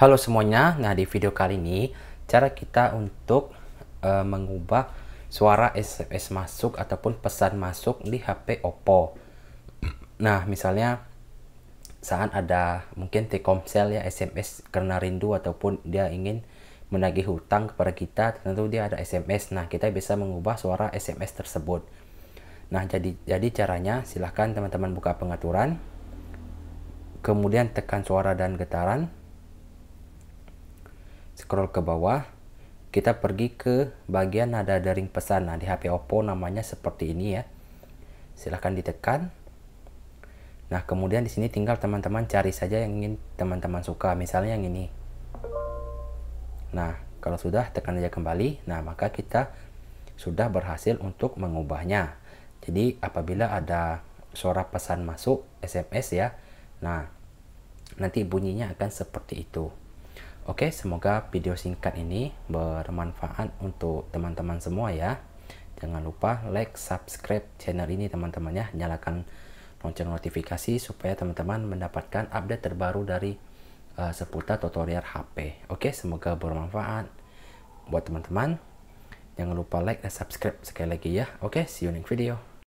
Halo semuanya, nah di video kali ini cara kita untuk uh, mengubah suara SMS masuk ataupun pesan masuk di HP Oppo. Nah misalnya saat ada mungkin Telkomsel ya SMS karena rindu ataupun dia ingin menagih hutang kepada kita tentu dia ada SMS. Nah kita bisa mengubah suara SMS tersebut. Nah jadi jadi caranya silahkan teman-teman buka pengaturan, kemudian tekan suara dan getaran scroll ke bawah, kita pergi ke bagian nada daring pesan. Nah, di HP Oppo namanya seperti ini ya. Silahkan ditekan. Nah, kemudian di sini tinggal teman-teman cari saja yang ingin teman-teman suka. Misalnya yang ini. Nah, kalau sudah tekan aja kembali. Nah, maka kita sudah berhasil untuk mengubahnya. Jadi, apabila ada suara pesan masuk SMS ya. Nah, nanti bunyinya akan seperti itu. Oke, semoga video singkat ini bermanfaat untuk teman-teman semua ya. Jangan lupa like, subscribe channel ini teman-teman ya. Nyalakan lonceng notifikasi supaya teman-teman mendapatkan update terbaru dari uh, seputar tutorial HP. Oke, semoga bermanfaat buat teman-teman. Jangan lupa like dan subscribe sekali lagi ya. Oke, see you next video.